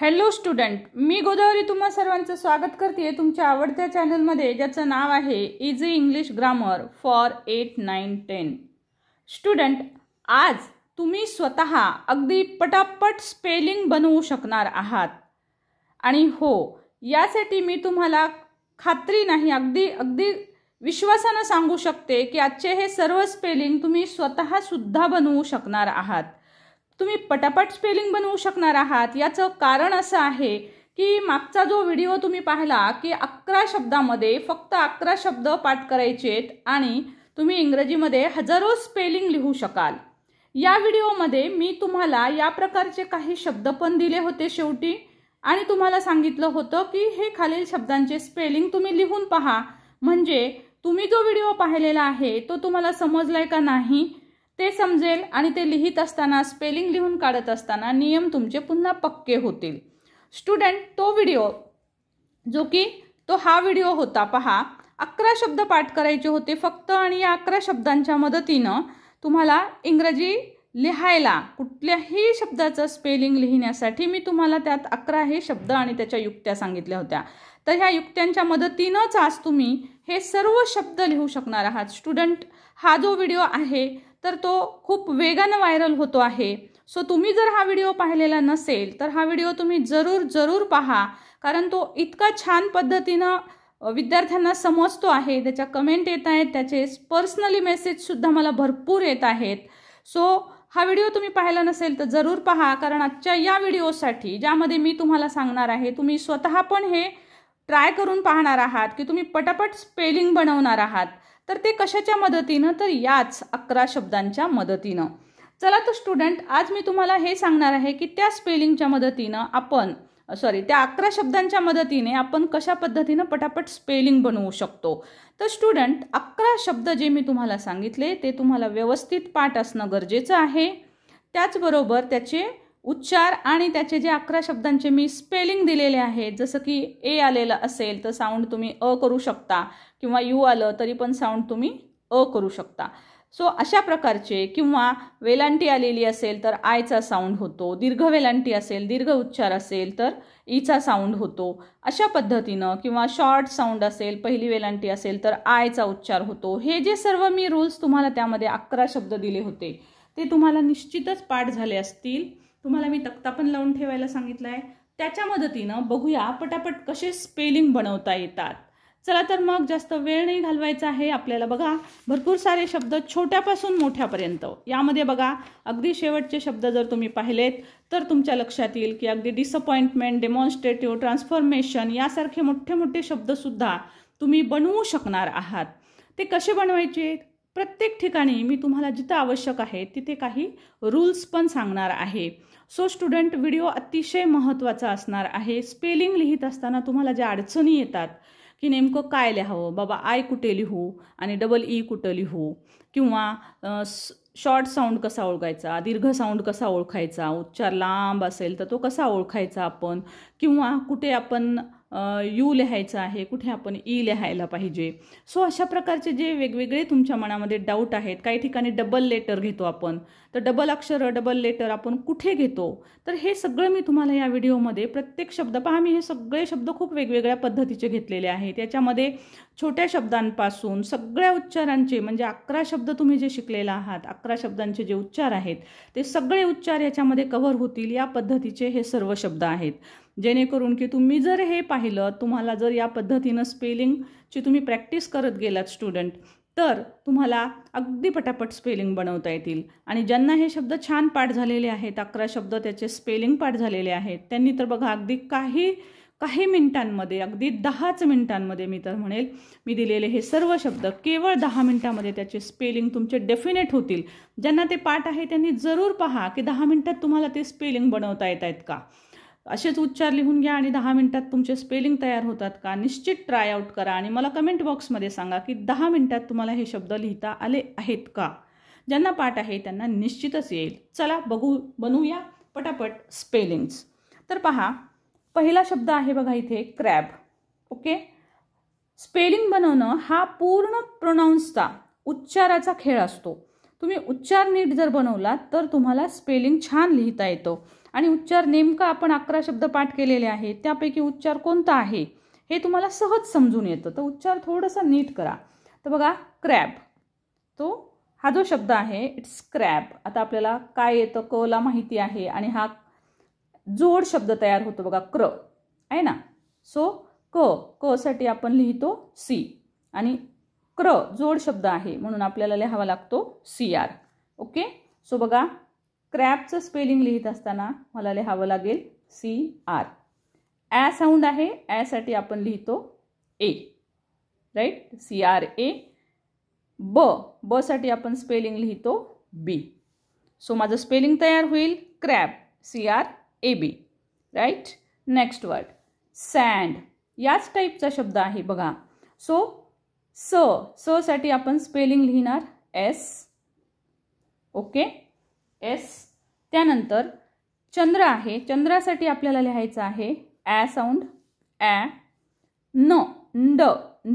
Hello student मी गोदावरी तुम्हा सर्वांचं स्वागत करते तुमच्या आवडत्या चॅनलमध्ये ज्याचं नाव आहे easy English grammar for eight nine ten student आज तुम्ही स्वत अगदी पटापट स्पेलिंग बनवू शकणार आहात आणि हो यासाठी मी तुम्हाला खात्री नाही अगदी अगदी विश्वासानं सांगू शकते की आजचे हे सर्व स्पेलिंग तुम्ही स्वतःसुद्धा बनवू शकणार आहात तुम्ही पटापट स्पेलिंग बनवू शकणार आहात याचं कारण असं आहे की मागचा जो व्हिडिओ तुम्ही पाहिला की अकरा शब्दामध्ये फक्त अकरा शब्द पाठ करायचेत आणि तुम्ही इंग्रजीमध्ये हजारो स्पेलिंग लिहू शकाल या व्हिडिओमध्ये मी तुम्हाला या प्रकारचे काही शब्द पण दिले होते शेवटी आणि तुम्हाला सांगितलं होतं की हे खालील शब्दांचे स्पेलिंग तुम्ही लिहून पहा म्हणजे तुम्ही जो व्हिडिओ पाहिलेला आहे तो तुम्हाला समजलाय का नाही ते समजेल आणि ते लिहित असताना स्पेलिंग लिहून काढत असताना नियम तुमचे पुन्हा पक्के होतील स्टुडंट तो व्हिडिओ जो की तो हा व्हिडिओ होता पहा अकरा शब्द पाठ करायचे होते फक्त आणि या अकरा शब्दांच्या मदतीनं तुम्हाला इंग्रजी लिहायला कुठल्याही शब्दाचं स्पेलिंग लिहिण्यासाठी मी तुम्हाला त्यात अकरा हे शब्द आणि त्याच्या युक्त्या सांगितल्या होत्या तर ह्या युक्त्यांच्या मदतीनंच आज तुम्ही हे सर्व शब्द लिहू शकणार आहात स्टुडंट हा जो व्हिडिओ आहे तर तो खूप वेगानं व्हायरल होतो आहे सो तुम्ही जर हा व्हिडिओ पाहिलेला नसेल तर हा व्हिडिओ तुम्ही जरूर जरूर पहा कारण तो इतका छान पद्धतीनं विद्यार्थ्यांना समजतो आहे त्याच्या कमेंट येत आहेत त्याचे पर्सनली मेसेजसुद्धा मला भरपूर येत आहेत सो हा व्हिडिओ तुम्ही पाहिला नसेल तर जरूर पहा कारण आजच्या या व्हिडिओसाठी ज्यामध्ये मी तुम्हाला सांगणार आहे तुम्ही स्वतः पण हे ट्राय करून पाहणार आहात की तुम्ही पटापट स्पेलिंग बनवणार आहात तर ते कशाच्या मदतीनं तर याच अकरा शब्दांच्या मदतीनं चला तर स्टुडंट आज मी तुम्हाला हे सांगणार आहे की त्या स्पेलिंगच्या मदतीनं आपण सॉरी त्या अकरा शब्दांच्या मदतीने आपण कशा पद्धतीनं पटापट स्पेलिंग बनवू शकतो तर स्टुडंट अकरा शब्द जे मी तुम्हाला सांगितले ते तुम्हाला व्यवस्थित पाठ असणं गरजेचं आहे त्याचबरोबर त्याचे उच्चार आणि त्याचे जे अकरा शब्दांचे मी स्पेलिंग दिलेले आहेत जसं की ए आलेलं असेल तर साऊंड तुम्ही अ करू शकता किंवा यू आलं तरी पण साऊंड तुम्ही अ करू शकता सो अशा प्रकारचे किंवा वेलांटी आलेली असेल तर आयचा साऊंड होतो दीर्घ वेलांटी असेल दीर्घ उच्चार असेल तर ईचा e साऊंड होतो अशा पद्धतीनं किंवा शॉर्ट साऊंड असेल पहिली वेलांटी असेल तर आयचा उच्चार होतो हे जे सर्व मी रूल्स तुम्हाला त्यामध्ये अकरा शब्द दिले होते ते तुम्हाला निश्चितच पाठ झाले असतील तुम्हाला मी तक्ता पण लावून ठेवायला सांगितलं आहे त्याच्या मदतीनं बघूया पटापट कसे स्पेलिंग बनवता येतात चला तर मग जास्त वेळ नाही घालवायचा आहे आपल्याला बघा भरपूर सारे शब्द छोट्यापासून मोठ्यापर्यंत यामध्ये बघा अगदी शेवटचे शब्द जर तुम्ही पाहिलेत तर तुमच्या लक्षात येईल की अगदी डिसअपॉइंटमेंट डेमॉन्स्ट्रेटिव्ह ट्रान्सफॉर्मेशन यासारखे मोठे मोठे शब्दसुद्धा तुम्ही बनवू शकणार आहात ते कसे बनवायचे प्रत्येक ठिकाणी मी तुम्हाला जिथं आवश्यक आहे तिथे काही रूल्स पण सांगणार आहे सो स्टुडंट व्हिडिओ अतिशय महत्त्वाचा असणार आहे स्पेलिंग लिहित असताना तुम्हाला ज्या अडचणी येतात की नेमकं काय लिहावं बाबा आय कुठे लिहू आणि डबल ई e कुठं लिहू किंवा शॉर्ट साऊंड कसा ओळखायचा दीर्घ साऊंड कसा ओळखायचा उच्चार लांब असेल तर तो कसा ओळखायचा आपण किंवा कुठे आपण यू लिहायचं आहे कुठे आपण ई लिहायला पाहिजे सो अशा प्रकारचे जे वेगवेगळे तुमच्या मनामध्ये डाऊट आहेत काही ठिकाणी डबल लेटर घेतो आपण तर डबल अक्षर डबल लेटर आपण कुठे घेतो तर हे सगळं मी तुम्हाला या व्हिडिओमध्ये प्रत्येक शब्द पहा मी हे सगळे शब्द खूप वेगवेगळ्या पद्धतीचे घेतलेले आहेत याच्यामध्ये छोट्या शब्दांपासून सगळ्या उच्चारांचे म्हणजे अकरा शब्द तुम्ही जे शिकलेला आहात अकरा शब्दांचे जे उच्चार आहेत ते सगळे उच्चार याच्यामध्ये कव्हर होतील या पद्धतीचे हे सर्व शब्द आहेत जेणेकरून की तुम्ही जर हे पाहिलं तुम्हाला जर या पद्धतीनं स्पेलिंगची तुम्ही प्रॅक्टिस करत गेलात स्टुडंट तर तुम्हाला अगदी पटापट स्पेलिंग बनवता येतील आणि ज्यांना हे शब्द छान पाठ झालेले आहेत अकरा शब्द त्याचे स्पेलिंग पाठ झालेले आहेत त्यांनी तर बघा अगदी काही काही मिनिटांमध्ये अगदी दहाच मिनिटांमध्ये मी तर म्हणेल मी दिलेले हे सर्व शब्द केवळ दहा मिनिटांमध्ये त्याचे स्पेलिंग तुमचे डेफिनेट होतील ज्यांना ते पाठ आहे त्यांनी जरूर पहा की दहा मिनिटात तुम्हाला ते स्पेलिंग बनवता येत आहेत का असेच उच्चार लिहून घ्या आणि दहा मिनिटात तुमचे स्पेलिंग तयार होतात का निश्चित ट्राय आउट करा आणि मला कमेंट बॉक्समध्ये सांगा की दहा मिनिटात तुम्हाला हे शब्द लिहिता आले आहेत का ज्यांना पाठ आहे त्यांना निश्चितच येईल चला बघू बनवूया पटापट स्पेलिंग्स तर पहा पहिला शब्द आहे बघा इथे क्रॅब ओके स्पेलिंग बनवणं हा पूर्ण प्रोनाऊन्सचा उच्चाराचा खेळ असतो तुम्ही उच्चार नीट जर बनवलात तर तुम्हाला स्पेलिंग छान लिहिता येतो आणि उच्चार नेमका आपण अकरा शब्द पाठ केलेले आहेत त्यापैकी उच्चार कोणता आहे हे तुम्हाला सहज समजून येतं तर उच्चार थोडासा नीट करा तर बघा क्रॅब तो हा जो शब्द आहे इट्स क्रॅब आता आपल्याला काय येतं ला माहिती आहे आणि हा जोड शब्द तयार होतो बघा क्र आहे ना सो क क साठी आपण लिहितो सी आणि क्र जोड शब्द आहे म्हणून आपल्याला लिहावा लागतो सी आर ओके सो बघा क्रॅपचं स्पेलिंग लिहित असताना मला लिहावं लागेल सी आर ॲ साऊंड आहे ॲसाठी आपण लिहितो A right C R A ब बसाठी आपण स्पेलिंग लिहितो बी सो माझं स्पेलिंग तयार होईल crab C R A B right next word sand याच टाईपचा शब्द आहे बघा सो स साठी आपण स्पेलिंग लिहिणार एस ओके एस त्यानंतर चंद्र आहे चंद्रासाठी आपल्याला लिहायचं आहे ॲ साऊंड ॲ न ड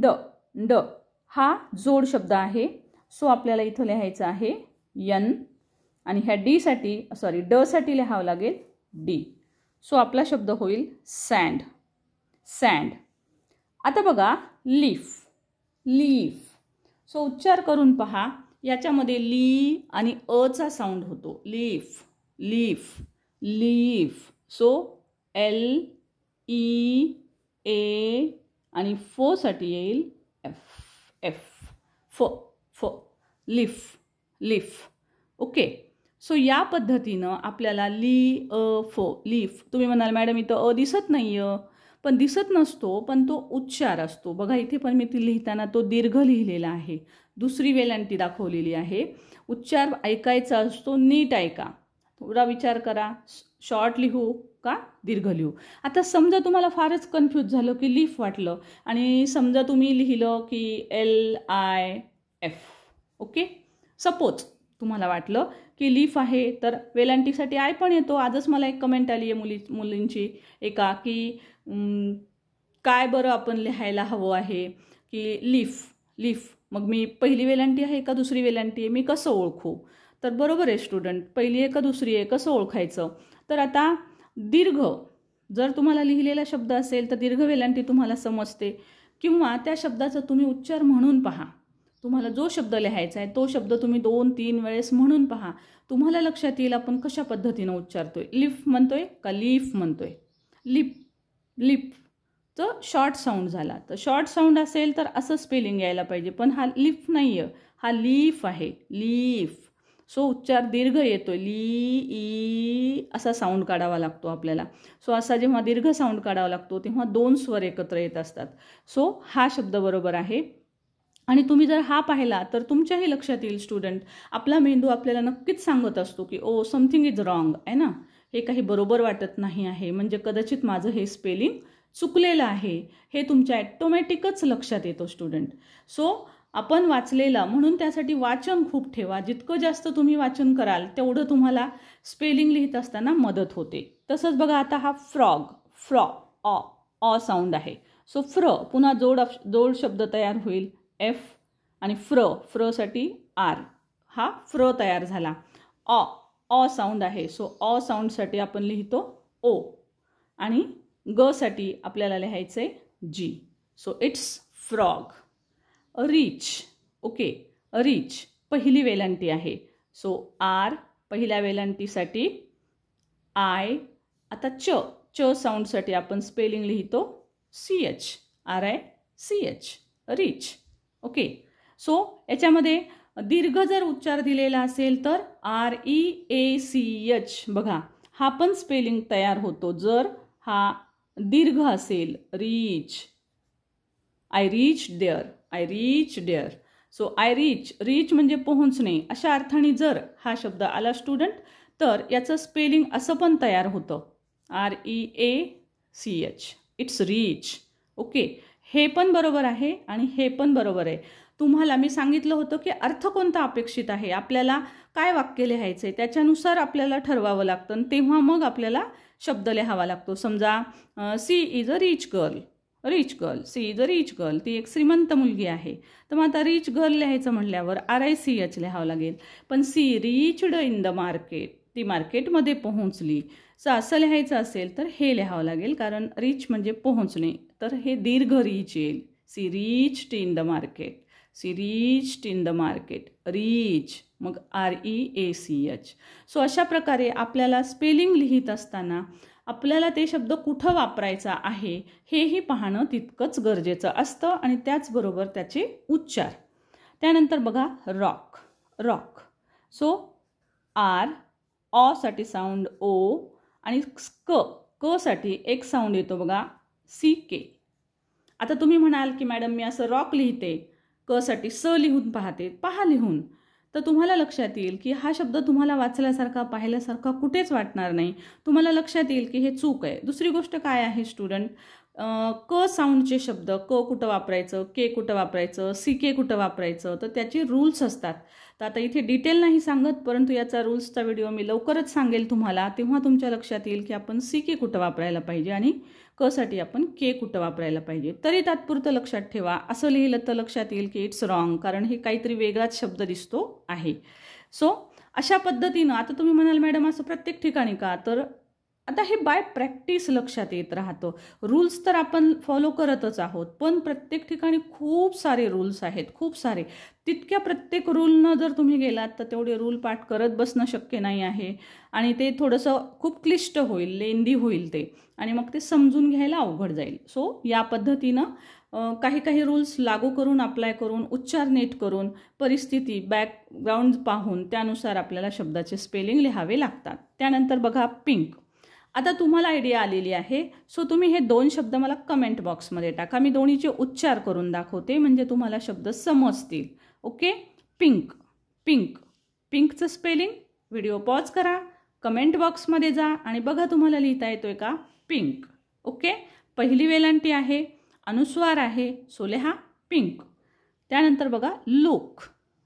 ड ड हा जोड शब्द आहे सो आपल्याला इथं लिहायचं आहे यन आणि ह्या डीसाठी सॉरी डसाठी लिहावं लागेल डी सो आपला शब्द होईल सँड सँड आता बघा लीफ लीफ सो उच्चार करून पहा याच्यामध्ये ली आणि अचा साऊंड होतो leaf leaf leaf so L E A आणि फोसाठी येईल एफ एफ फ फ लिफ लिफ ओके सो या पद्धतीनं आपल्याला ली अ फो, लिफ तुम्ही म्हणाल मॅडम इथं अ दिसत नाही आहे पण दिसत नसतो पण तो उच्चार असतो बघा इथे पण मी ती लिहिताना तो दीर्घ लिहिलेला आहे दुसरी वेलांटी दाखवलेली आहे उच्चार ऐकायचा असतो नीट ऐका थोडा विचार करा शॉर्ट लिहू का दीर्घ लिहू आता समजा तुम्हाला फारच कन्फ्यूज झालं की लीफ वाटलं आणि समजा तुम्ही लिहिलं की L I F okay suppose तुम्हाला वाटलं की लीफ आहे तर वेलांटीसाठी आय पण येतो आजच मला एक कमेंट आली आहे मुली मुलींची एका की काय बरं आपण लिहायला हवं आहे की लीफ लीफ मग मी पहिली वेलांटी आहे का दुसरी वेलांटी आहे मी कसं ओळखू तर बरोबर आहे स्टुडंट पहिली आहे का दुसरी आहे कसं ओळखायचं तर आता दीर्घ जर तुम्हाला लिहिलेला शब्द असेल तर दीर्घ वेलांटी तुम्हाला समजते किंवा त्या शब्दाचा तुम्ही उच्चार म्हणून पहा तुम्हाला जो शब्द लिहायचा आहे तो शब्द तुम्ही दोन तीन वेळेस म्हणून पहा तुम्हाला लक्षात येईल आपण कशा पद्धतीनं उच्चारतोय लिफ म्हणतोय का लिफ म्हणतोय लिप लिप तर शॉर्ट साऊंड झाला तर शॉर्ट साऊंड असेल तर असं स्पेलिंग यायला पाहिजे पण हा लिफ नाही आहे हा लीफ आहे लीफ सो उच्चार दीर्घ येतो ली ई असा साऊंड काढावा लागतो आपल्याला सो असा जेव्हा दीर्घ साऊंड काढावा लागतो तेव्हा दोन स्वर एकत्र येत असतात सो हा शब्द बरोबर आहे आणि तुम्ही जर हा पाहिला तर तुमच्याही लक्षात येईल स्टुडंट आपला मेंदू आपल्याला नक्कीच सांगत असतो की ओ समथिंग इज रॉंग आहे ना हे काही बरोबर वाटत नाही आहे म्हणजे कदाचित माझं हे स्पेलिंग चुकलेलं आहे हे तुमच्या ॲटोमॅटिकच लक्षात येतो स्टुडंट सो आपण वाचलेलं म्हणून त्यासाठी वाचन खूप ठेवा जितकं जास्त तुम्ही वाचन कराल तेवढं तुम्हाला स्पेलिंग लिहित असताना मदत होते तसंच बघा आता हा फ्रॉग फ्रॉ ऑ ऑ साऊंड आहे सो फ्र पुन्हा जोड जोड शब्द तयार होईल एफ आणि फ्र फ्रसाठी आर हा फ्र तयार झाला अ ऑ साऊंड आहे सो ऑ साऊंडसाठी आपण लिहितो ओ आणि गसाठी आपल्याला लिहायचं आहे G so it's frog reach okay reach पहिली वेलांटी आहे सो आर पहिल्या वेलांटीसाठी आय आता च च साऊंडसाठी आपण स्पेलिंग लिहितो C H R I C H rich okay so याच्यामध्ये दीर्घ जर उच्चार दिलेला असेल तर R E A C H बघा हा पण स्पेलिंग तयार होतो जर हा दीर्घ असेल reach I reach there I reach there so I reach reach म्हणजे पोहोचणे अशा अर्थाने जर हा शब्द आला स्टुडंट तर याचं स्पेलिंग असं पण तयार होतं R E A C H it's reach okay हे पण बरोबर आहे आणि हे पण बरोबर आहे तुम्हाला मी सांगितलं होतं की अर्थ कोणता अपेक्षित आहे आपल्याला काय वाक्य लिहायचं आहे त्याच्यानुसार आपल्याला ठरवावं लागतं तेव्हा मग आपल्याला शब्द लिहावा लागतो समजा she is a rich girl rich girl she is a rich girl ती एक श्रीमंत मुलगी आहे तर मग आता रिच गर्ल लिहायचं म्हटल्यावर आर आय सी एच लिहावं लागेल पण she reached in the market ती मार्केटमध्ये पोहोचली सो असं लिहायचं असेल तर हे लिहावं लागेल कारण रीच म्हणजे पोहोचणे तर हे दीर्घ रीच येईल she reach in the market she reach in the market reach मग R E A C H so अशा प्रकारे आपल्याला स्पेलिंग लिहित असताना आपल्याला ते शब्द कुठं वापरायचा आहे हेही पाहणं तितकंच गरजेचं असतं आणि त्याचबरोबर त्याचे उच्चार त्यानंतर बघा रॉक रॉक सो आर ऑसाठी साऊंड ओ आणि क साठी एक साऊंड येतो बघा सी के आता तुम्ही म्हणाल की मॅडम मी असं रॉक लिहिते क साठी स लिहून पाहते पहा लिहून तर तुम्हाला लक्षात येईल की हा शब्द तुम्हाला वाचल्यासारखा पाहिल्यासारखा कुठेच वाटणार नाही तुम्हाला लक्षात येईल की हे चूक आहे दुसरी गोष्ट काय आहे स्टुडंट क साऊंडचे शब्द क कुठं वापरायचं के कुठं वापरायचं सी के कुठं वापरायचं तर त्याचे रूल्स असतात तर आता इथे डिटेल नाही सांगत परंतु याचा रूल्सचा व्हिडिओ मी लवकरच सांगेल तुम्हाला तेव्हा तुमच्या लक्षात येईल की आपण सी के कुठं वापरायला पाहिजे आणि कसाठी आपण के कुठं वापरायला पाहिजे तरी तात्पुरतं लक्षात ठेवा असं लिहिलं तर लक्षात येईल की इट्स रॉंग कारण हे काहीतरी वेगळाच शब्द दिसतो आहे सो अशा पद्धतीनं आता तुम्ही म्हणाल मॅडम असं प्रत्येक ठिकाणी का तर आता हे बाय प्रॅक्टिस लक्षात येत राहतं रूल्स तर आपण फॉलो करतच आहोत पण प्रत्येक ठिकाणी खूप सारे रूल्स आहेत खूप सारे तितक्या प्रत्येक रूलनं जर तुम्ही गेलात तर तेवढे रूल पाठ करत बसणं शक्य नाही आहे आणि ते थोडंसं खूप क्लिष्ट होईल लेंदी होईल ते आणि मग ते समजून घ्यायला अवघड जाईल सो या पद्धतीनं काही काही रूल्स लागू करून अप्लाय करून उच्चार नीट करून परिस्थिती बॅकग्राऊंड पाहून त्यानुसार आपल्याला शब्दाचे स्पेलिंग लिहावे लागतात त्यानंतर बघा पिंक आता तुम्हाला आयडिया आलेली आहे सो तुम्ही हे दोन शब्द मला कमेंट बॉक्समध्ये टाका मी दोन्हीचे उच्चार करून दाखवते म्हणजे तुम्हाला शब्द समजतील ओके पिंक पिंक पिंकचं स्पेलिंग व्हिडिओ पॉज करा कमेंट बॉक्समध्ये जा आणि बघा तुम्हाला लिहिता येतोय का पिंक ओके पहिली वेलांटी आहे अनुस्वार आहे सोलेहा पिंक त्यानंतर बघा लूक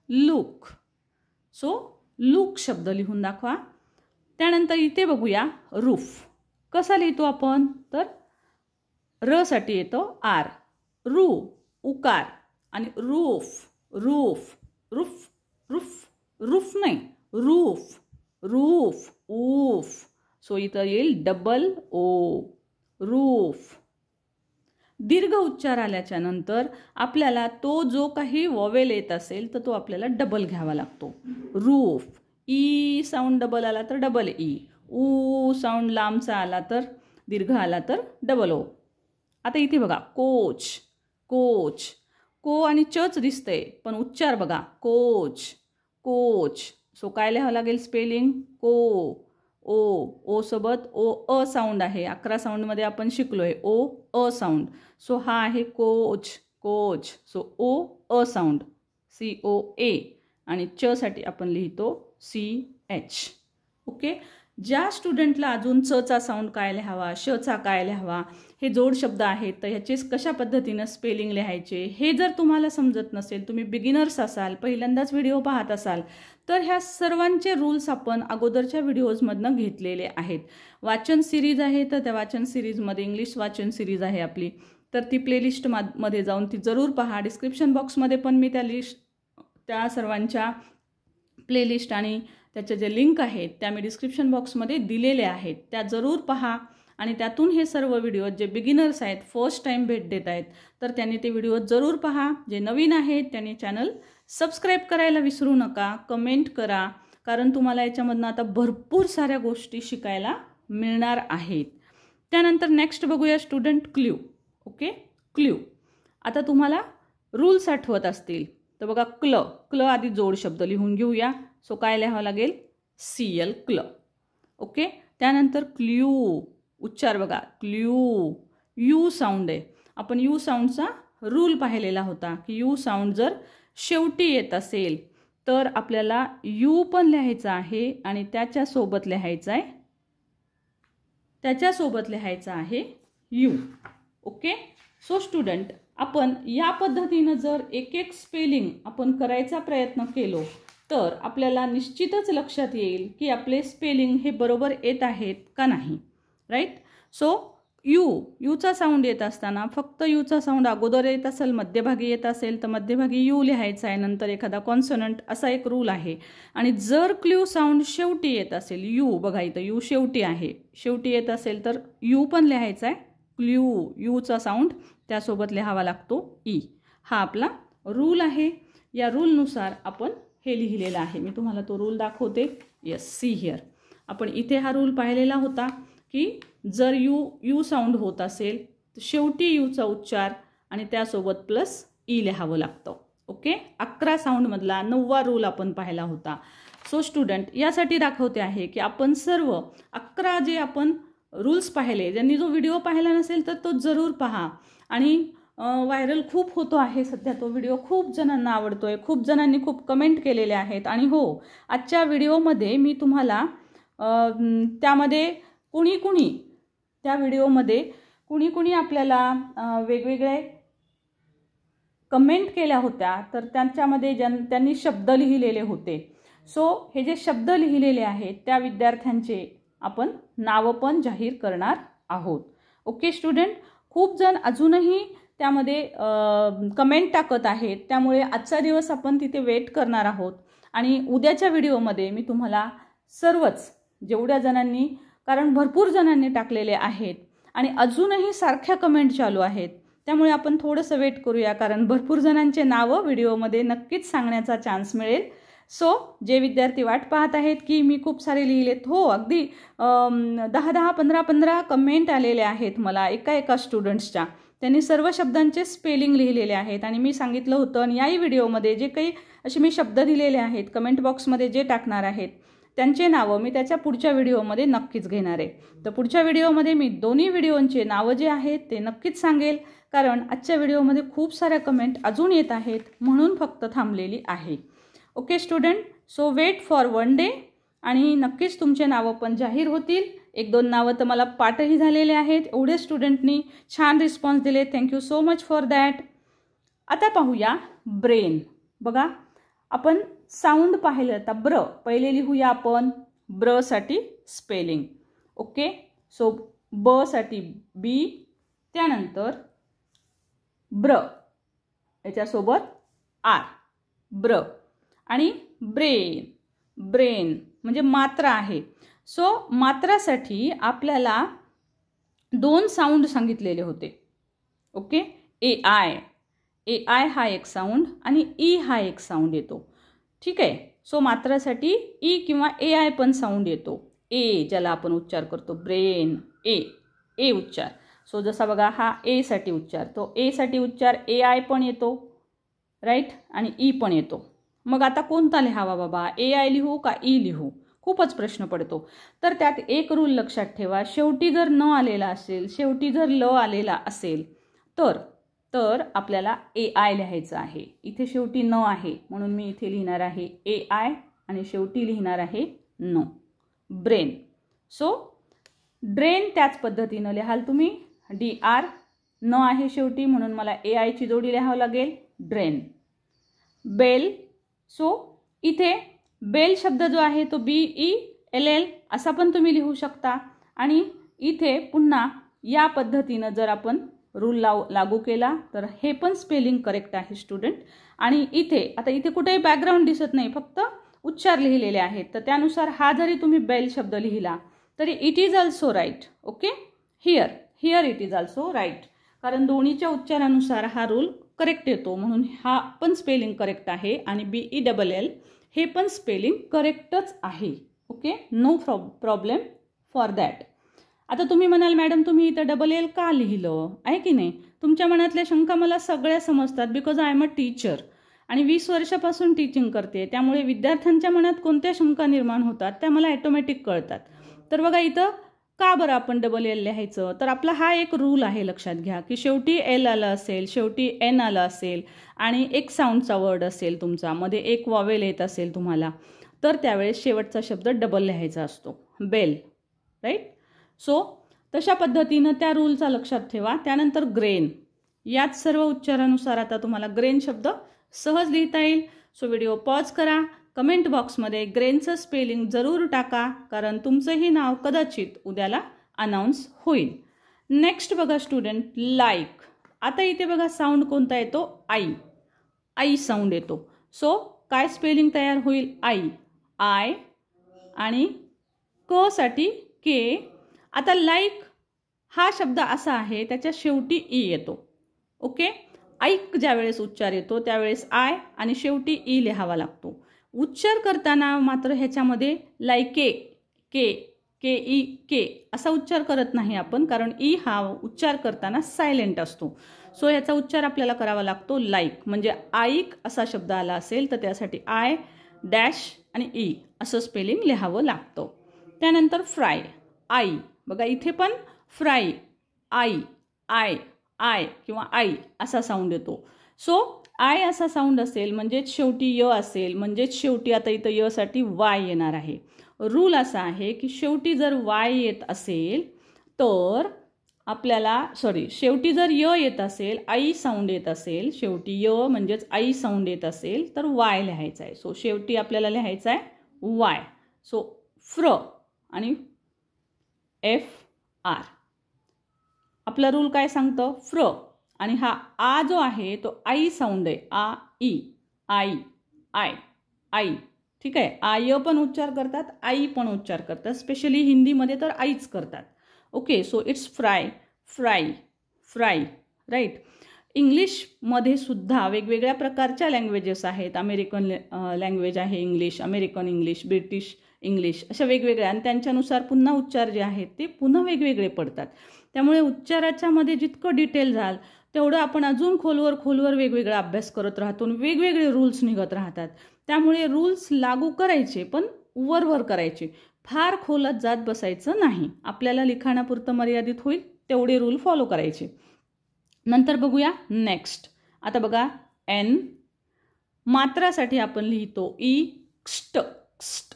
लूक सो लूक शब्द लिहून दाखवा त्यानंतर इथे बघूया रूफ कसा लिहितो आपण तर र साठी येतो आर रू उकार आणि roof roof roof roof roof नाही रूफ रूफ ऊफ सो इथं येईल डबल ओ रूफ दीर्घ उच्चार आल्याच्या नंतर आपल्याला तो जो काही ववेल येत असेल तर तो आपल्याला डबल घ्यावा लागतो रूफ ई साऊंड डबल आला तर डबल ई ऊ साऊंड लांबचा आला तर दीर्घ आला तर डबल ओ आता इथे बघा कोच कोच को आणि चच दिसतंय पण उच्चार बघा कोच कोच सो काय लिहावं लागेल स्पेलिंग को ओ ओ सोबत ओ अ साऊंड आहे अकरा साऊंडमध्ये आपण शिकलो आहे ओ अ साऊंड सो हा आहे coach coach so O A sound C O A आणि चसाठी आपण लिहितो सी एच ओके ज्या स्टुडंटला अजून च चा साऊंड काय लिहावा चा काय लिहावा हे जोड शब्द आहेत तर ह्याचे कशा पद्धतीनं स्पेलिंग लिहायचे हे जर तुम्हाला समजत नसेल तुम्ही बिगिनर्स असाल पहिल्यांदाच व्हिडिओ पाहत असाल तर ह्या सर्वांचे रूल्स आपण अगोदरच्या व्हिडिओजमधनं घेतलेले आहेत वाचन सिरीज आहे तर त्या वाचन सिरीजमध्ये इंग्लिश वाचन सिरीज आहे आपली तर ती प्लेलिस्ट मध्ये जाऊन ती जरूर पहा डिस्क्रिप्शन बॉक्समध्ये पण मी त्या लिस्ट त्या सर्वांच्या प्लेलिस्ट आणि त्याचे जे लिंक आहेत त्या मी डिस्क्रिप्शन बॉक्समध्ये दिलेल्या आहेत त्या जरूर पहा आणि त्यातून हे सर्व व्हिडिओ जे बिगिनर्स आहेत फर्स्ट टाईम भेट देत आहेत तर त्यांनी ते व्हिडिओ जरूर पहा जे नवीन आहेत त्यांनी चॅनल सबस्क्राईब करायला विसरू नका कमेंट करा कारण तुम्हाला याच्यामधनं आता भरपूर साऱ्या गोष्टी शिकायला मिळणार आहेत त्यानंतर नेक्स्ट बघूया स्टुडंट क्ल्यू ओके क्ल्यू आता तुम्हाला रूल्स आठवत असतील तर बघा क्ल क्ल आधी जोड शब्द लिहून घेऊया सो काय लिहावं लागेल सी एल क्ल ओके त्यानंतर क्ल्यू उच्चार बघा क्ल्यू यू साऊंड आहे आपण यू साऊंडचा रूल पाहिलेला होता की यू साऊंड जर शेवटी येत असेल तर आपल्याला यू पण लिहायचं आहे आणि त्याच्यासोबत लिहायचं आहे त्याच्यासोबत लिहायचं आहे यू ओके सो स्टुडंट आपण या पद्धतीनं जर एक एक स्पेलिंग आपण करायचा प्रयत्न केलो तर आपल्याला निश्चितच लक्षात येईल की आपले स्पेलिंग हे बरोबर येत आहेत का नाही राईट सो यू यूचा साऊंड येत असताना फक्त यूचा साऊंड अगोदर येत असेल मध्यभागी येत असेल तर मध्यभागी यू लिहायचा आहे नंतर एखादा कॉन्सनंट असा एक रूल आहे आणि जर क्ल्यू साऊंड शेवटी येत असेल यू बघा यू शेवटी आहे शेवटी येत असेल तर यू पण लिहायचा आहे क्ल्यू यूचा साऊंड त्यासोबत लिहावा लागतो ई e. हा आपला रूल आहे या रूलनुसार आपण हे लिहिलेलं आहे मी तुम्हाला तो रूल दाखवते यस सी हिअर आपण इथे हा रूल पाहिलेला होता की जर यू यू साऊंड होत असेल तर शेवटी यूचा उच्चार आणि त्यासोबत प्लस ई e लिहावं लागतं ओके अकरा साऊंडमधला नववा रूल आपण पाहिला होता सो स्टुडंट यासाठी दाखवते आहे की आपण सर्व अकरा जे आपण रूल्स पाहिले ज्यांनी जो व्हिडिओ पाहिला नसेल तर तो जरूर पहा आणि व्हायरल खूप होतो आहे सध्या तो व्हिडिओ खूप जणांना आवडतो आहे खूप जणांनी खूप कमेंट केलेले आहेत आणि हो आजच्या व्हिडिओमध्ये मी तुम्हाला त्यामध्ये कुणी कुणी त्या व्हिडिओमध्ये कुणी कुणी आपल्याला वेगवेगळे कमेंट केल्या होत्या तर त्यांच्यामध्ये ज्यां त्यांनी शब्द लिहिलेले होते सो हे जे शब्द लिहिलेले आहेत त्या विद्यार्थ्यांचे आपण नावं पण जाहीर करणार आहोत ओके स्टुडंट खूप जण अजूनही त्यामध्ये कमेंट टाकत आहेत त्यामुळे आजचा दिवस आपण तिथे वेट करणार आहोत आणि उद्याच्या व्हिडिओमध्ये मी तुम्हाला सर्वच जेवढ्या जणांनी कारण भरपूर जणांनी टाकलेले आहेत आणि अजूनही सारख्या कमेंट चालू आहेत त्यामुळे आपण थोडंसं वेट करूया कारण भरपूर जणांचे नावं व्हिडिओमध्ये नक्कीच सांगण्याचा चान्स मिळेल सो जे विद्यार्थी वाट पाहत आहेत की मी खूप सारे लिहिलेत हो अगदी दहा दहा पंधरा पंधरा कमेंट आलेले आहेत मला एका एका स्टुडंट्सच्या त्यांनी सर्व शब्दांचे स्पेलिंग लिहिलेले आहेत आणि मी सांगितलं होतं आणि याही व्हिडिओमध्ये जे काही असे मी शब्द दिलेले आहेत कमेंट बॉक्समध्ये जे टाकणार आहेत त्यांचे नावं मी त्याच्या पुढच्या व्हिडिओमध्ये नक्कीच घेणार आहे तर पुढच्या व्हिडिओमध्ये मी दोन्ही व्हिडिओंचे नावं जे आहेत ते नक्कीच सांगेल कारण आजच्या व्हिडिओमध्ये खूप साऱ्या कमेंट अजून येत आहेत म्हणून फक्त थांबलेली आहे okay student so wait for one day आणि नक्कीच तुमचे नावं पण जाहीर होतील एक दोन नावं तर मला पाठही झालेले आहेत एवढे स्टुडंटनी छान रिस्पॉन्स दिले thank you so much for that आता पाहूया ब्रेन बघा आपण साऊंड पाहिलं आता ब्र पहिले लिहूया आपण ब्रसाठी स्पेलिंग ओके सो बसाठी बी त्यानंतर ब्र याच्यासोबत आर ब्र आणि ब्रेन ब्रेन म्हणजे मात्रा आहे सो मात्रासाठी आपल्याला दोन साऊंड सांगितलेले होते okay A I A I हा एक साऊंड आणि ई e हा एक साऊंड येतो ठीक आहे सो मात्रासाठी ई e किंवा ए आय पण साऊंड येतो ए ज्याला आपण उच्चार करतो ब्रेन ए ए उच्चार सो जसा बघा हा एसाठी उच्चार तो एसाठी उच्चार ए आय पण येतो राईट आणि ई e पण येतो मग आता कोणता लिहावा बाबा ए आय लिहू का ई e लिहू खूपच प्रश्न पडतो तर त्यात एक रूल लक्षात ठेवा शेवटी जर न आलेला असेल शेवटी जर ल आलेला असेल तर तर आपल्याला ए आय लिहायचं आहे इथे शेवटी न आहे म्हणून मी इथे लिहिणार आहे ए आय आणि शेवटी लिहिणार आहे न ब्रेन सो ड्रेन त्याच पद्धतीनं लिहाल तुम्ही डी आर न आहे शेवटी म्हणून मला ए आयची जोडी लिहावं लागेल ड्रेन बेल सो इथे बेल शब्द जो आहे तो बी ई एल एल असा पण तुम्ही लिहू शकता आणि इथे पुन्हा या पद्धतीनं जर आपण रूल लाव लागू केला तर हे पण स्पेलिंग करेक्ट आहे स्टुडंट आणि इथे आता इथे कुठेही बॅकग्राऊंड दिसत नाही फक्त उच्चार लिहिलेले आहेत तर त्यानुसार हा जरी तुम्ही बेल शब्द लिहिला तरी it is also right okay here here it is also right कारण दोन्हीच्या उच्चारानुसार हा रूल करेक्ट येतो म्हणून हा पण स्पेलिंग करेक्ट आहे आणि बी ई डबल एल हे पण स्पेलिंग करेक्टच आहे ओके नो प्रॉ प्रॉब्लेम फॉर दॅट आता तुम्ही म्हणाल मॅडम तुम्ही इथं डबल एल का लिहिलं आहे की नाही तुमच्या मनातल्या शंका मला सगळ्या समजतात because I am a teacher आणि वीस वर्षापासून टीचिंग करते त्यामुळे विद्यार्थ्यांच्या मनात कोणत्या शंका निर्माण होतात त्या मला ॲटोमॅटिक कळतात तर बघा इथं का बरं आपण डबल एल लिहायचं तर आपला हा एक रूल आहे लक्षात घ्या की शेवटी एल आलं असेल शेवटी एन आलं असेल आणि एक साऊंडचा वर्ड असेल तुमचा मध्ये एक वॉवेल येत असेल तुम्हाला तर त्यावेळेस शेवटचा शब्द डबल लिहायचा असतो बेल राईट सो तशा पद्धतीनं त्या रूलचा लक्षात ठेवा त्यानंतर ग्रेन याच सर्व उच्चारानुसार आता तुम्हाला ग्रेन शब्द सहज लिहिता येईल सो व्हिडिओ पॉज करा कमेंट बॉक्समध्ये ग्रेनचं स्पेलिंग जरूर टाका कारण तुमचंही नाव कदाचित उद्याला अनाऊन्स होईल नेक्स्ट बघा स्टुडंट लाईक आता इथे बघा साऊंड कोणता येतो आई आई साऊंड येतो सो काय स्पेलिंग तयार होईल आई आय आणि क साठी के आता लाईक हा शब्द असा आहे त्याच्या शेवटी ई e येतो ओके ऐक ज्यावेळेस उच्चार येतो त्यावेळेस आय आणि शेवटी ई e लिहावा लागतो उच्चार करताना मात्र ह्याच्यामध्ये लायके के के ई के असा उच्चार करत नाही आपण कारण ई हा उच्चार करताना सायलेंट असतो सो याचा उच्चार आपल्याला करावा लागतो लाईक म्हणजे आईक असा शब्द आला असेल तर त्यासाठी आय डॅश आणि ई असं स्पेलिंग लिहावं लागतं त्यानंतर फ्राय आई बघा इथे पण फ्राय आई आय आय किंवा आई असा साऊंड येतो सो आय असा साऊंड असेल म्हणजेच शेवटी य असेल म्हणजेच शेवटी आता इथं यसाठी वाय येणार आहे रूल असा आहे की शेवटी जर वाय येत असेल तर आपल्याला सॉरी शेवटी जर य येत असेल आई साऊंड येत असेल शेवटी य म्हणजेच आई साऊंड येत असेल तर वाय लिहायचं आहे सो शेवटी आपल्याला लिहायचं आहे वाय सो फ्र आणि एफ आर आपला रूल काय सांगतं फ्र आणि हा आ जो आहे तो आई साऊंड आहे आ ई आई आय आई ठीक आहे आय पण उच्चार करतात आई पण उच्चार करतात स्पेशली हिंदीमध्ये तर आईच करतात okay so it's fry fry fry right इंग्लिशमध्ये सुद्धा वेगवेगळ्या प्रकारच्या लँग्वेजेस आहेत अमेरिकन लँग्वेज आहे English American English British English अशा वेगवेगळ्या आणि त्यांच्यानुसार पुन्हा उच्चार जे आहेत ते पुन्हा वेगवेगळे पडतात त्यामुळे उच्चाराच्यामध्ये जितकं डिटेल झाल तेवढं आपण अजून खोलवर खोलवर वेगवेगळा अभ्यास करत राहतो वेगवेगळे रूल्स निघत राहतात त्यामुळे रूल्स लागू करायचे पण वरवर करायचे फार खोलत जात बसायचं नाही आपल्याला लिखाणापुरतं मर्यादित होईल तेवढे रूल फॉलो करायचे नंतर बघूया नेक्स्ट आता बघा एन मात्रासाठी आपण लिहितो ई क्स्ट क्स्ट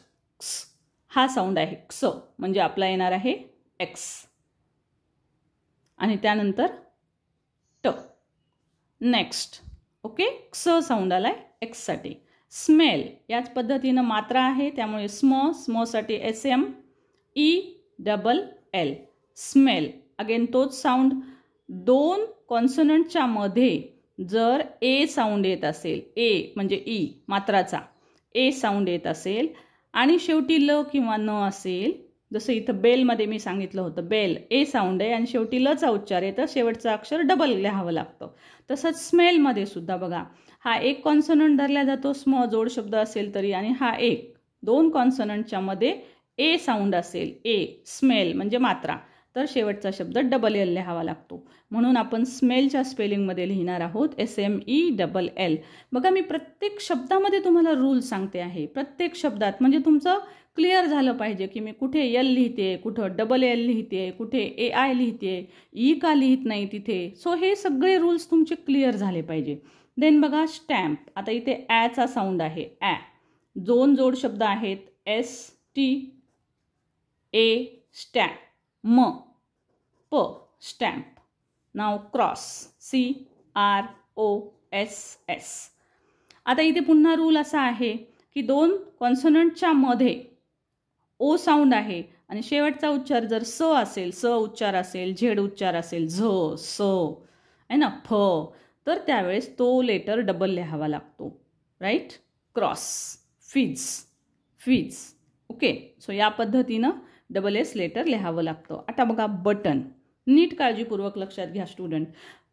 हा साऊंड आहे क्स म्हणजे आपला येणार आहे एक्स आणि त्यानंतर ट नेक्स्ट ओके क्स साऊंड आला आहे एक्ससाठी स्मेल याच पद्धतीनं मात्रा आहे त्यामुळे स्म स्मसाठी S M E double L smell again तोच साऊंड दोन कॉन्सनंटच्या मध्ये जर ए साऊंड येत असेल ए म्हणजे ई e, मात्राचा ए साऊंड येत असेल आणि शेवटी ल किंवा न असेल जसं इथं बेलमध्ये मी सांगितलं होतं बेल ए साऊंड आहे आणि शेवटी लचा उच्चार आहे तर शेवटचं अक्षर डबल लिहावं लागतं तसंच स्मेलमध्ये सुद्धा बघा हा एक कॉन्सनंट धरला जातो स्म जोड शब्द असेल तरी आणि हा एक दोन कॉन्सनंटच्या मध्ये ए साऊंड असेल ए स्मेल म्हणजे मात्रा तर शेवटचा शब्द डबल एल लिहावा लागतो म्हणून आपण स्मेलच्या स्पेलिंगमध्ये लिहिणार आहोत S M E double L बघा मी प्रत्येक शब्दामध्ये तुम्हाला रूल सांगते आहे प्रत्येक शब्दात म्हणजे तुमचं क्लिअर झालं पाहिजे की मी कुठे एल लिहिते कुठं डबल एल लिहिते कुठे ए आय लिहिते ई e का लिहित नाही तिथे सो हे सगळे रूल्स तुमचे क्लिअर झाले पाहिजे देन बघा स्टॅम्प आता इथे ॲचा साऊंड आहे ॲ दोन जोड शब्द आहेत एस टी ए स्टॅम्प म प स्टॅम्प नाव cross C R O S S आता इथे पुन्हा रूल असा आहे की दोन कॉन्सोनंटच्या मध्ये ओ साऊंड आहे आणि शेवटचा उच्चार जर स असेल स उच्चार असेल झेड उच्चार असेल झ स आहे ना फ तर त्यावेळेस तो लेटर डबल लिहावा लागतो right cross fizz fizz okay so या पद्धतीनं डबल एस लेटर लिहावं लागतं आता बघा बटन नीट काळजीपूर्वक लक्षात घ्या स्टुडंट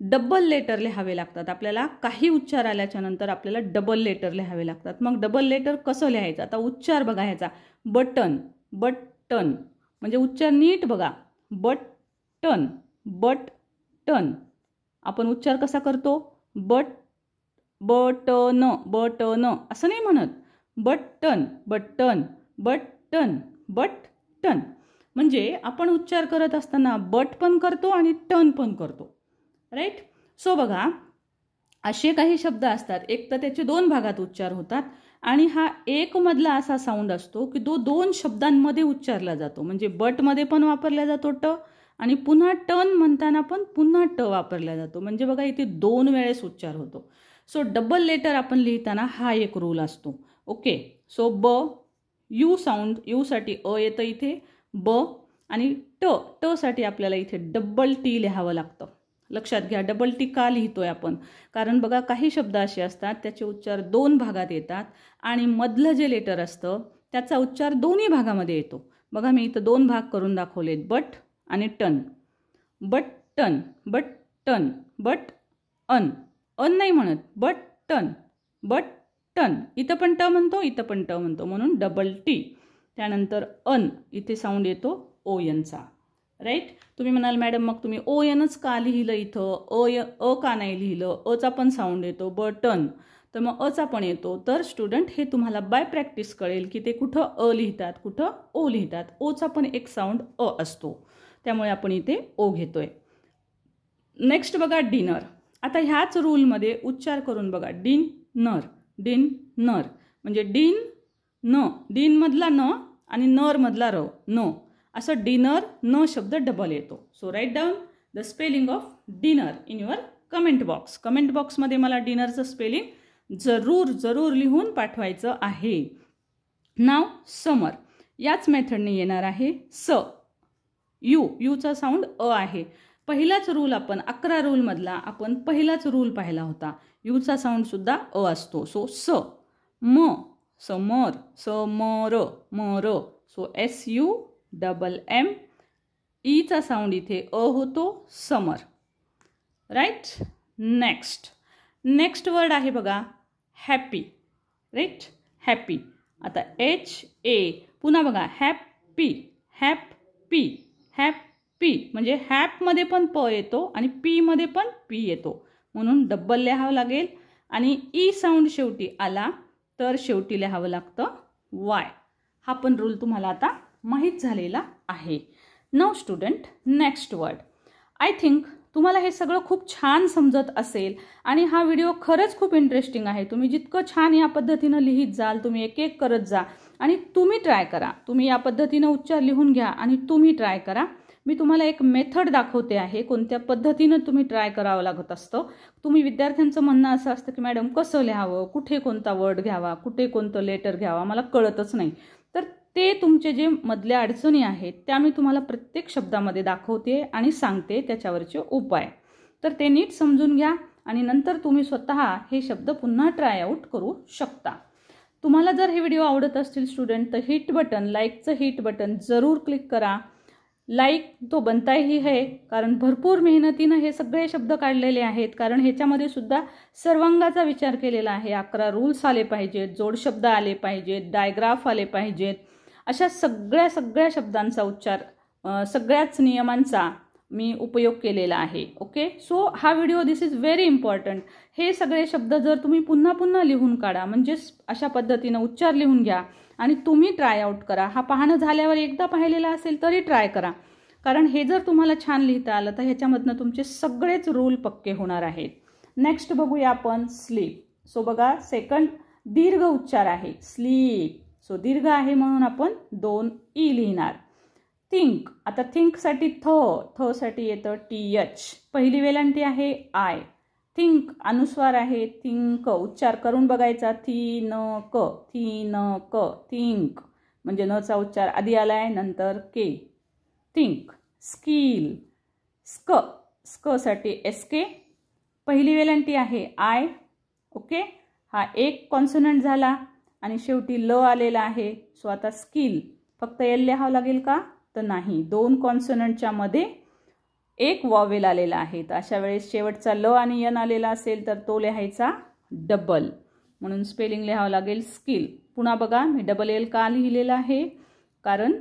डबल लेटर लिहावे लागतात आपल्याला काही उच्चार आल्याच्यानंतर आपल्याला डबल लेटर लिहावे लागतात मग डबल लेटर कसं लिहायचं आता उच्चार बघा ह्याचा बटन बटन म्हणजे उच्चार नीट बघा बट टन बट टन आपण उच्चार कसा करतो बट बटन बटन असं नाही म्हणत बटन बटन बटन टन म्हणजे आपण उच्चार करत असताना बट पण करतो आणि टन पण करतो राईट सो बघा असे काही शब्द असतात एक तर त्याचे दोन भागात उच्चार होतात आणि हा एकमधला असा साऊंड असतो की तो दोन शब्दांमध्ये उच्चारला जातो म्हणजे बटमध्ये पण वापरला जातो ट आणि पुन्हा टन म्हणताना पण पुन्हा ट वापरला जातो म्हणजे बघा इथे दोन वेळेस उच्चार होतो सो डबल लेटर आपण लिहिताना हा एक रूल असतो ओके सो ब यू साऊंड यूसाठी अ येतं इथे ब आणि ट टसाठी आपल्याला इथे डबल टी लिहावं लागतं लक्षात घ्या डबल टी का लिहितो आहे आपण कारण बघा काही शब्द असे असतात त्याचे उच्चार दोन भागात येतात आणि मधलं जे लेटर असतं त्याचा उच्चार दोन्ही भागामध्ये येतो बघा मी इथं दोन भाग करून दाखवलेत बट आणि ton but ton but ton but अन अन नाही म्हणत बट टन बट टन इथं पण ट म्हणतो इथं पण ट म्हणतो म्हणून डबल टी त्यानंतर अन इथे साऊंड येतो ओ यांचा राईट तुम्ही म्हणाल मॅडम मग तुम्ही ओ एनच का लिहिलं इथं अ य अ का नाही लिहिलं अचा पण साऊंड येतो बटन तर मग अचा पण येतो तर स्टुडंट हे तुम्हाला बाय प्रॅक्टिस कळेल की ते कुठं अ लिहितात कुठं ओ लिहितात ओचा पण एक साऊंड अ असतो त्यामुळे आपण इथे ओ घेतोय नेक्स्ट बघा डिनर आता ह्याच रूलमध्ये उच्चार करून बघा डिन नर डिन नर म्हणजे डिन न डिनमधला न आणि नरमधला र न असं डिनर न शब्द डबल येतो so write down the spelling of dinner in your comment box comment बॉक्समध्ये मला डिनरचं स्पेलिंग जरूर जरूर लिहून पाठवायचं आहे नाव समर याच मेथडने येणार आहे स यू यूचा साऊंड अ आहे पहिलाच रूल आपण अकरा रूलमधला आपण पहिलाच रूल पाहिला होता यूचा साऊंडसुद्धा अ असतो सो स म समर समर मर so S U double M ईचा साऊंड इथे अ होतो summer right next next word आहे बघा हॅपी राईट हॅपी आता एच ए पुन्हा बघा हॅप्पी हॅप पी हॅप पी म्हणजे हॅपमध्ये पण प येतो आणि पीमध्ये पण पी येतो म्हणून डब्बल लिहावं लागेल आणि ई e साऊंड शेवटी आला तर शेवटी लिहावं लागतं वाय हा पण रूल तुम्हाला आता माहीत झालेला आहे नऊ student next word I think तुम्हाला हे सगळं खूप छान समजत असेल आणि हा व्हिडिओ खरंच खूप इंटरेस्टिंग आहे तुम्ही जितकं छान या पद्धतीनं लिहित जाल तुम्ही एक एक करत जा आणि तुम्ही ट्राय करा तुम्ही या पद्धतीनं उच्चार लिहून घ्या आणि तुम्ही ट्राय करा मी तुम्हाला एक मेथड दाखवते आहे कोणत्या पद्धतीनं तुम्ही ट्राय करावं लागत असतं तुम्ही विद्यार्थ्यांचं म्हणणं असं असतं की मॅडम कसं लिहावं कुठे कोणता वर्ड घ्यावा कुठे कोणतं लेटर घ्यावा मला कळतच नाही तर ते तुमचे जे मधल्या अडचणी आहेत त्या मी तुम्हाला प्रत्येक शब्दामध्ये दाखवते आणि सांगते त्याच्यावरचे उपाय तर ते नीट समजून घ्या आणि नंतर तुम्ही स्वतः हे शब्द पुन्हा ट्राय आऊट करू शकता तुम्हाला जर हे व्हिडिओ आवडत असतील स्टुडंट तर हिट बटन लाईकचं हिट बटन जरूर क्लिक करा लाईक तो बनताही आहे कारण भरपूर मेहनतीनं हे सगळे शब्द काढलेले आहेत कारण ह्याच्यामध्ये सुद्धा सर्वांगाचा विचार केलेला आहे अकरा रूल्स आले पाहिजेत जोडशब्द आले पाहिजेत डायग्राफ आले पाहिजेत अशा सगळ्या सगळ्या शब्दांचा उच्चार सगळ्याच नियमांचा मी उपयोग केलेला आहे ओके सो हा video this is very important हे सगळे शब्द जर तुम्ही पुन्हा पुन्हा लिहून काढा म्हणजेच अशा पद्धतीनं उच्चार लिहून घ्या आणि तुम्ही ट्राय आउट करा हा पाहणं झाल्यावर एकदा पाहिलेला असेल तरी ट्राय करा कारण हे जर तुम्हाला छान लिहिता आलं तर ह्याच्यामधनं तुमचे सगळेच रूल पक्के होणार आहेत नेक्स्ट बघूया आपण स्लीप सो बघा सेकंड दीर्घ उच्चार आहे स्लीप सो दीर्घ आहे म्हणून आपण दोन ई लिहिणार थिंक आता थिंकसाठी थ थसाठी येतं टी एच पहिली वेलांटी आहे आय थिंक अनुस्वार आहे थिंक उच्चार करून बघायचा थी न क थी न क थिंक म्हणजे नचा उच्चार आधी आला आहे नंतर के थिंक स्किल स्क स्कसाठी एस के पहिली वेलांटी आहे आय ओके हा एक कॉन्सोनंट झाला आणि शेवटी ल आलेला आहे सो आता स्किल फक्त एल लिहावं लागेल का तर नाही दोन कॉन्सनंटच्या मध्ये एक वॉवेल आलेला आहे तर अशा वेळेस शेवटचा ल आणि यन आलेला असेल तर तो लिहायचा डबल म्हणून स्पेलिंग लिहावं लागेल स्किल पुन्हा बघा मी डबल एल का लिहिलेला आहे कारण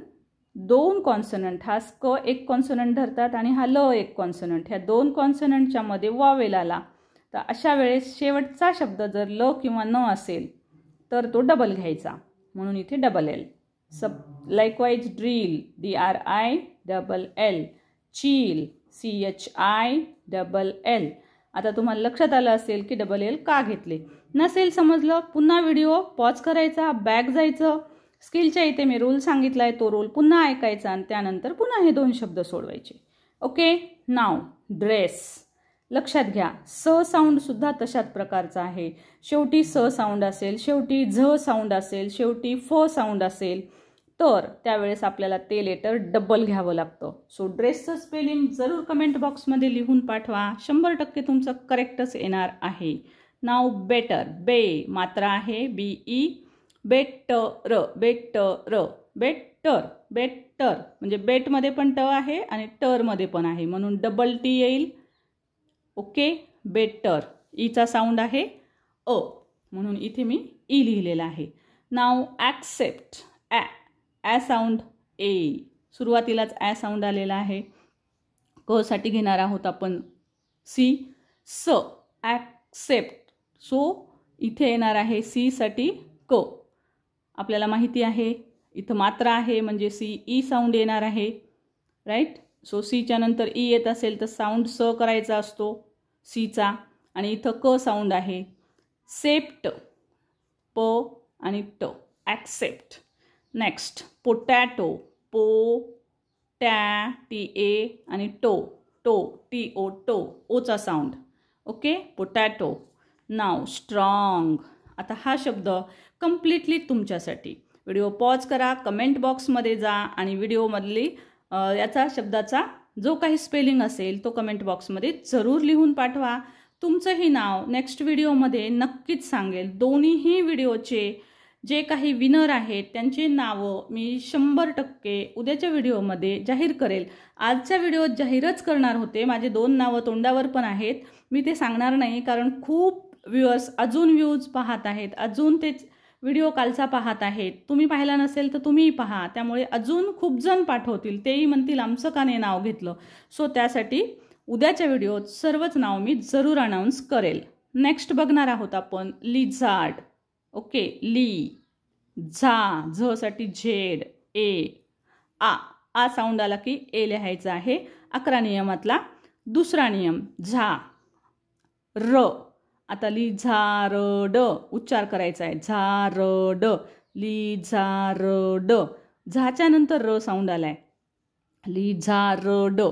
दोन कॉन्सनंट हा क एक कॉन्सनंट धरतात आणि हा ल एक कॉन्सनंट ह्या दोन कॉन्सनंटच्या मध्ये वॉवेल आला तर अशा वेळेस शेवटचा शब्द जर ल किंवा न असेल तर तो डबल घ्यायचा म्हणून इथे डबल एल सब likewise drill D R I double L chill C H I double L आता तुम्हाला लक्षात आलं असेल की डबल एल का घेतले नसेल समजलं पुन्हा व्हिडिओ पॉज करायचा बॅक जायचं स्किलच्या इथे मी रोल सांगितला आहे तो रोल पुन्हा ऐकायचा आणि त्यानंतर पुन्हा हे दोन शब्द सोडवायचे ओके नाव ड्रेस लक्षात घ्या स साऊंड सुद्धा तशाच प्रकारचा आहे शेवटी स साऊंड असेल शेवटी झ साऊंड असेल शेवटी फ साऊंड असेल तर त्यावेळेस आपल्याला ते लेटर डबल घ्यावं लागतं सो ड्रेसचं स्पेलिंग जरूर कमेंट बॉक्समध्ये लिहून पाठवा शंभर टक्के तुमचं करेक्टच येणार आहे नाव बेटर बे मात्रा आहे बी ई बेट र बेट र बेटर टर बेट म्हणजे बेटमध्ये पण ट आहे आणि टरमध्ये पण आहे म्हणून डबल टी येईल ओके बेटर ईचा साऊंड आहे अ म्हणून इथे मी ई लिहिलेला आहे नाव ॲक्सेप्ट ॲ ॲ साऊंड ए सुरुवातीलाच ॲ साऊंड आलेला आहे कसाठी घेणार आहोत आपण सी स ॲक्सेप्ट सो इथे येणार आहे सीसाठी क आपल्याला माहिती आहे इथं मात्रा आहे म्हणजे सी ई साऊंड येणार आहे राईट सो सीच्या नंतर ई येत असेल तर साऊंड स करायचा असतो सीचा आणि इथं क साऊंड आहे सेप्ट प आणि ट ॲक्सेप्ट नेक्स्ट पोटॅटो पो टॅ टी ए आणि टो टो टी ओ टो ओचा साऊंड ओके पोटॅटो नाव स्ट्रॉंग आता हा शब्द कम्प्लिटली तुमच्यासाठी व्हिडिओ पॉज करा कमेंट बॉक्समध्ये जा आणि व्हिडिओमधली याचा शब्दाचा जो काही स्पेलिंग असेल तो कमेंट बॉक्समध्ये जरूर लिहून पाठवा तुमचंही नाव नेक्स्ट व्हिडिओमध्ये नक्कीच सांगेल दोन्हीही व्हिडिओचे जे काही विनर आहेत त्यांची नावं मी शंभर टक्के उद्याच्या व्हिडिओमध्ये जाहीर करेल आजच्या व्हिडिओत जाहीरच करणार होते माझे दोन नावं तोंडावर पण आहेत मी ते सांगणार नाही कारण खूप व्ह्युअर्स अजून व्ह्यूज पाहत आहेत अजून तेच व्हिडिओ कालचा पाहत आहेत तुम्ही पाहिला नसेल तर तुम्हीही पहा त्यामुळे अजून खूप जण पाठवतील तेही म्हणतील आमचं का नाही नाव घेतलं सो त्यासाठी उद्याच्या व्हिडिओत सर्वच नाव मी जरूर अनाऊन्स करेल नेक्स्ट बघणार आहोत आपण लिझार्ड ओके ली झा झसाठी Z A a a sound आला की ए लिहायचं आहे अकरा नियमातला दुसरा नियम झा र आता ली झा र ड उच्चार करायचा आहे झा र ड ली झा र ड झाच्या नंतर र साऊंड आलाय ली झा र ड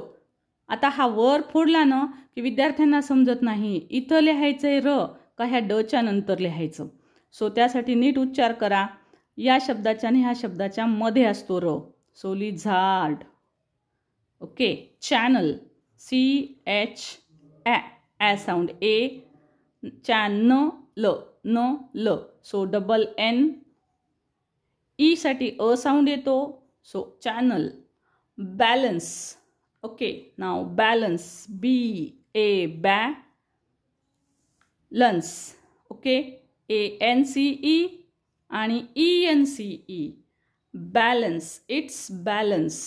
आता हा वर फोडला ना की विद्यार्थ्यांना समजत नाही इथं लिहायचंय र का ह्या डच्या नंतर लिहायचं सो त्यासाठी नीट उच्चार करा या शब्दाच्या आणि ह्या शब्दाच्या मध्ये असतो र सो झाड ओके चॅनल सी एच ॲ sound A channel न ल सो डबल एन ईसाठी अ साऊंड येतो सो चॅनल बॅलन्स ओके नाव balance B A balance okay A N C E आणि E N C E balance it's balance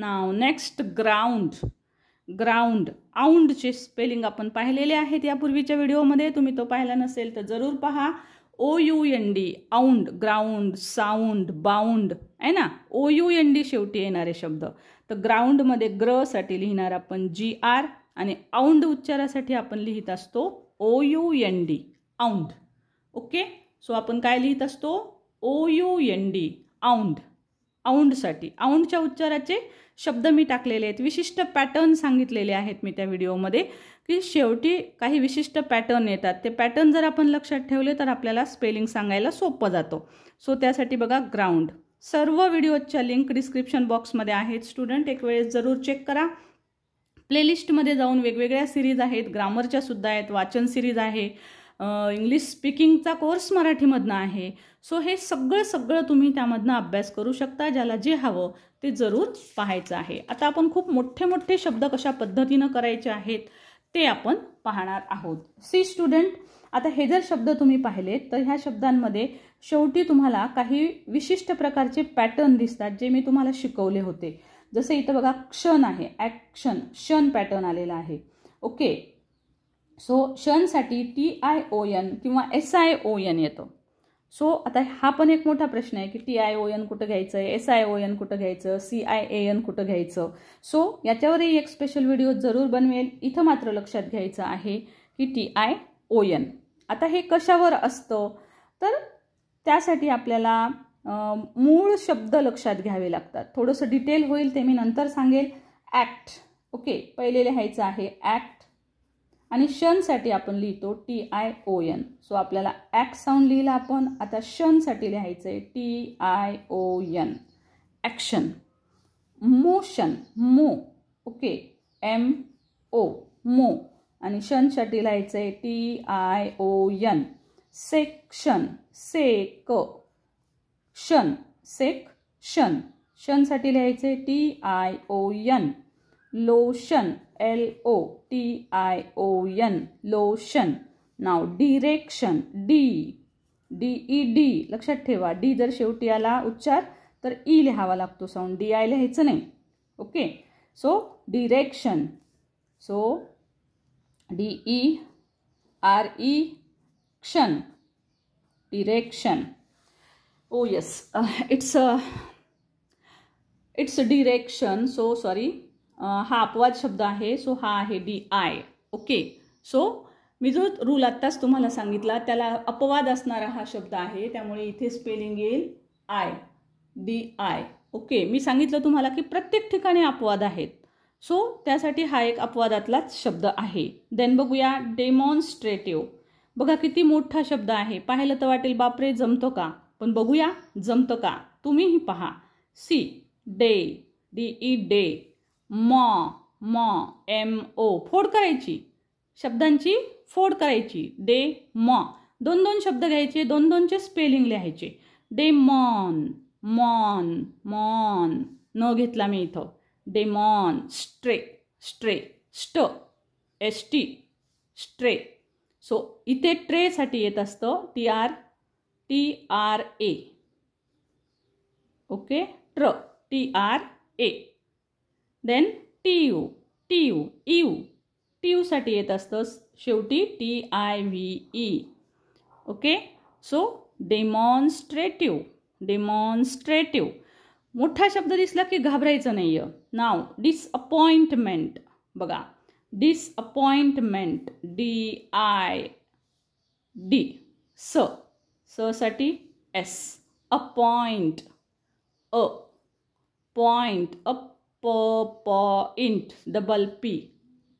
नाव next ground ground चे spelling आपण पाहिलेले आहेत यापूर्वीच्या व्हिडिओमध्ये तुम्ही तो पाहिला नसेल तर जरूर पहा ओ यू एन डी आउंड ग्राउंड साऊंड बाउंड आहे ना ओ यू एन डी शेवटी येणारे शब्द तर ग्राउंडमध्ये ग्रसाठी लिहिणार आपण जी आर आणि औंड उच्चारासाठी आपण लिहित असतो ओ यू एन डी औंड ओके सो आपण काय लिहित असतो ओ यू एन डी औंड औंडसाठी औंडच्या उच्चाराचे शब्द मी टाकलेले आहेत विशिष्ट पॅटर्न सांगितलेले आहेत मी त्या व्हिडिओमध्ये की शेवटी काही विशिष्ट पॅटर्न येतात ते पॅटर्न जर आपण लक्षात ठेवले तर आपल्याला स्पेलिंग सांगायला सोपं जातो सो त्यासाठी बघा ग्राउंड सर्व व्हिडिओच्या लिंक डिस्क्रिप्शन बॉक्समध्ये आहेत स्टुडंट एक वेळेस जरूर चेक करा प्लेलिस्टमध्ये जाऊन वेगवेगळ्या सिरीज आहेत ग्रामरच्या सुद्धा आहेत वाचन सिरीज आहे इंग्लिश स्पीकिंगचा कोर्स मराठीमधनं आहे सो हे सगळं सगळं तुम्ही त्यामधनं अभ्यास करू शकता ज्याला जे हवं ते जरूर पाहायचं आहे आता आपण खूप मोठे मोठे शब्द कशा पद्धतीनं करायचे आहेत ते आपण पाहणार आहोत सी स्टुडंट आता हे जर शब्द तुम्ही पाहिले तर ह्या शब्दांमध्ये शेवटी तुम्हाला काही विशिष्ट प्रकारचे पॅटर्न दिसतात जे मी तुम्हाला शिकवले होते जसे इथं बघा क्षण आहे ॲक्शन क्षण पॅटर्न आलेला आहे ओके सो साठी टी आय ओ एन किंवा एस आय ओ एन येतो सो आता हा पण एक मोठा प्रश्न आहे की टी आय ओ एन कुठं घ्यायचं आहे एस आय ओ एन कुठं घ्यायचं सी आय ए एन कुठं घ्यायचं सो याच्यावरही एक स्पेशल व्हिडिओ जरूर बनवेल इथं मात्र लक्षात घ्यायचं आहे की टी आय ओ एन आता हे कशावर असतं तर त्यासाठी आपल्याला मूळ शब्द लक्षात घ्यावे लागतात थोडंसं डिटेल होईल ते मी नंतर सांगेल ॲक्ट ओके पहिले लिहायचं आहे ॲक्ट आणि शनसाठी आपण लिहितो T I O N so आपल्याला ॲक्स साऊंड लिहिला आपण आता शनसाठी लिहायचं आहे T I O N action motion मो ओके एम ओ मो आणि शनसाठी लिहायचं आहे T I O N section section section शन लिहायचं आहे T I O N lotion L O T I O N lotion नाव direction D D E D लक्षात ठेवा डी जर शेवटी आला उच्चार तर ई e लिहावा लागतो साऊंड डी आय लिहायचं नाही okay so direction so D E R E क्षण direction oh yes it's it's direction so sorry हा अपवाद शब्द आहे सो हा आहे डी आय ओके सो मी जो रूल आत्ताच तुम्हाला सांगितला त्याला अपवाद असणारा हा शब्द आहे त्यामुळे इथे स्पेलिंग येईल आय डी आय ओके मी सांगितलं तुम्हाला की प्रत्येक ठिकाणी अपवाद आहेत सो त्यासाठी हा एक अपवादातलाच शब्द आहे देन बघूया डेमॉन्स्ट्रेटिव्ह बघा किती मोठा शब्द आहे पाहिलं तर वाटेल बापरे जमतो का पण बघूया जमतं का तुम्हीही पहा सी डे डी ई डे म म एम ओ फोड करायची शब्दांची फोड करायची डे मॉ दोन दोन शब्द घ्यायचे दोन दोनचे स्पेलिंग लिहायचे डे मॉन मॉन मॉन न घेतला मी इथं डे मॉन स्ट्रे स्ट्रे स्ट एस टी स्ट्रे सो इथे ट्रेसाठी येत असतं T R T R A okay ट्र T R A then T U T U U T यूसाठी येत असतं शेवटी T I V E okay so demonstrative, demonstrative मोठा शब्द दिसला की घाबरायचं नाही आहे नाव डिसअपॉइंटमेंट बघा डिसअपॉइंटमेंट डी आय डी स ससाठी एस अपॉइंट अ पॉइंट अप प प इंट डबल पी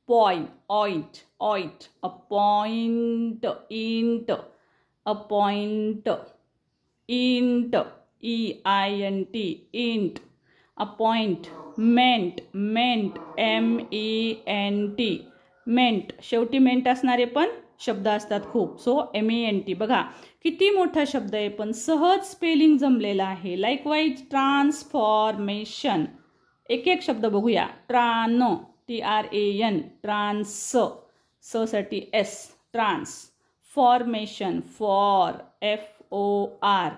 पॉई ऑइंट ऑइट अपॉइंट इंट अपॉइंट इंट ई आय एन टी इंट अपॉइंट मेंट मेंट एम ई एन टी मेंट शेवटी मेंट असणारे पण शब्द असतात खूप so M E N T बघा किती मोठा शब्द आहे पण सहज स्पेलिंग जमलेला आहे लाईकवाईज ट्रान्सफॉर्मेशन एक एक शब्द बघूया ट्रान टी आर ए एन ट्रान्स स साठी एस ट्रान्स formation for F O R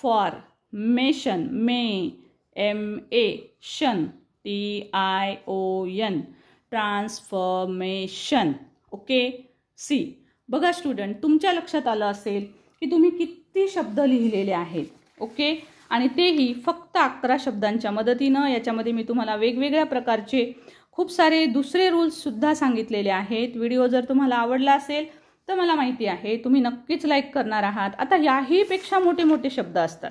for मेशन मे एम ए शन T I O N transformation okay see बघा स्टुडंट तुमच्या लक्षात आलं असेल की तुम्ही किती शब्द लिहिलेले आहेत ओके आणि तेही फक्त अकरा शब्दांच्या मदतीनं याच्यामध्ये मी तुम्हाला वेगवेगळ्या प्रकारचे खूप सारे दुसरे रूल्ससुद्धा सांगितलेले आहेत व्हिडिओ जर तुम्हाला आवडला असेल तर मला माहिती आहे तुम्ही नक्कीच लाईक करणार आहात आता याहीपेक्षा मोठे मोठे शब्द असतात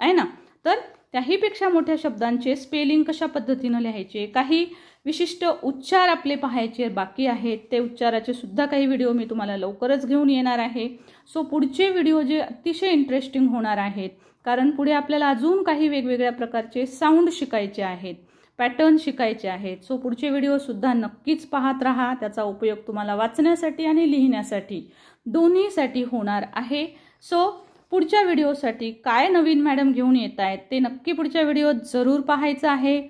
आहे ना तर त्याहीपेक्षा मोठ्या शब्दांचे स्पेलिंग कशा पद्धतीनं लिहायचे काही विशिष्ट उच्चार आपले पाहायचे बाकी आहेत ते उच्चाराचे सुद्धा काही व्हिडिओ मी तुम्हाला लवकरच घेऊन येणार आहे सो पुढचे व्हिडिओ जे अतिशय इंटरेस्टिंग होणार आहेत कारण पुढे आपल्याला अजून काही वेगवेगळ्या प्रकारचे साऊंड शिकायचे आहेत पॅटर्न शिकायचे आहेत सो पुढचे व्हिडिओसुद्धा नक्कीच पाहत राहा त्याचा उपयोग तुम्हाला वाचण्यासाठी आणि लिहिण्यासाठी दोन्हीसाठी होणार आहे सो पुढच्या व्हिडिओसाठी काय नवीन मॅडम घेऊन येत आहेत ते नक्की पुढच्या व्हिडिओत जरूर पाहायचं आहे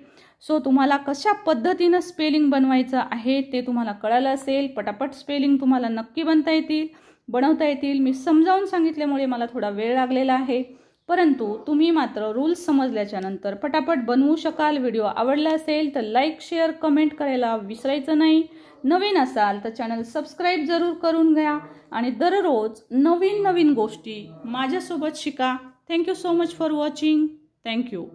सो तुम्हाला कशा पद्धतीनं स्पेलिंग बनवायचं आहे ते तुम्हाला कळलं असेल पटापट स्पेलिंग तुम्हाला नक्की बनता येतील बनवता येतील मी समजावून सांगितल्यामुळे मला थोडा वेळ लागलेला आहे परंतु तुम्ही मात्र रूल्स समजल्याच्यानंतर पटापट बनवू शकाल व्हिडिओ आवडला असेल तर लाईक शेअर कमेंट करायला विसरायचं नाही नवीन असाल तर चॅनल सबस्क्राईब जरूर करून घ्या आणि दररोज नवीन नवीन गोष्टी माझ्यासोबत शिका thank you so much for watching thank you